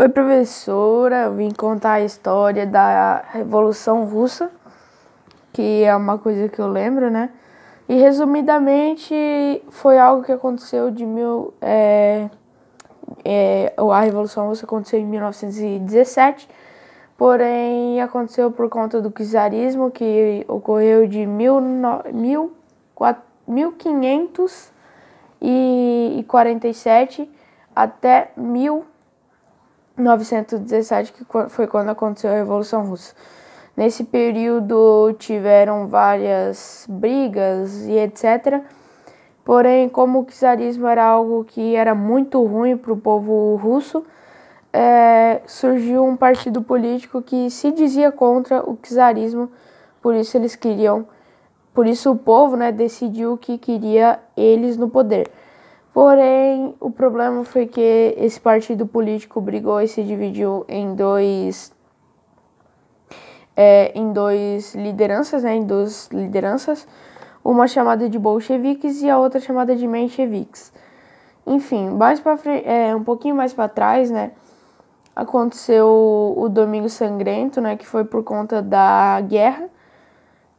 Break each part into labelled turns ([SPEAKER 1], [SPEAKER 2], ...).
[SPEAKER 1] Oi, professora. Eu vim contar a história da Revolução Russa, que é uma coisa que eu lembro, né? E resumidamente, foi algo que aconteceu de mil. É, é, a Revolução Russa aconteceu em 1917, porém aconteceu por conta do czarismo, que ocorreu de mil, mil, quatro, 1547 até 1000 1917, que foi quando aconteceu a Revolução Russa. Nesse período tiveram várias brigas e etc. Porém, como o czarismo era algo que era muito ruim para o povo russo, é, surgiu um partido político que se dizia contra o czarismo, por isso eles queriam, por isso o povo né, decidiu que queria eles no poder. Porém, o problema foi que esse partido político brigou e se dividiu em dois é, em dois lideranças, né, em duas lideranças, uma chamada de bolcheviques e a outra chamada de mencheviques. Enfim, mais para é, um pouquinho mais para trás, né, aconteceu o Domingo Sangrento, né, que foi por conta da guerra.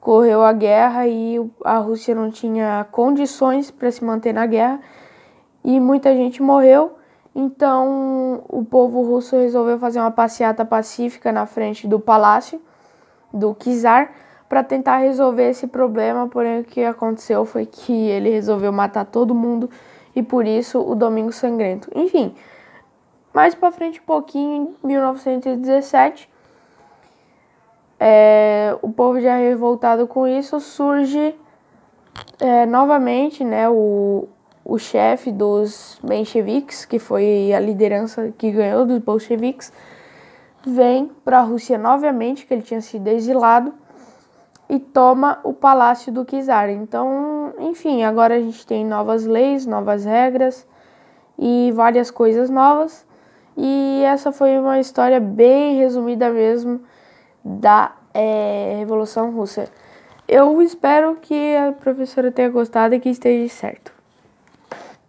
[SPEAKER 1] Correu a guerra e a Rússia não tinha condições para se manter na guerra e muita gente morreu. Então o povo russo resolveu fazer uma passeata pacífica na frente do palácio do czar para tentar resolver esse problema. Porém, o que aconteceu foi que ele resolveu matar todo mundo e por isso o Domingo Sangrento. Enfim, mais para frente um pouquinho, em 1917, é, o povo já revoltado com isso surge é, novamente, né, o, o chefe dos mencheviques, que foi a liderança que ganhou dos bolcheviques, vem para a Rússia novamente, que ele tinha sido exilado, e toma o palácio do czar. Então, enfim, agora a gente tem novas leis, novas regras e várias coisas novas. E essa foi uma história bem resumida mesmo da é, Revolução Russa. Eu espero que a professora tenha gostado e que esteja certo.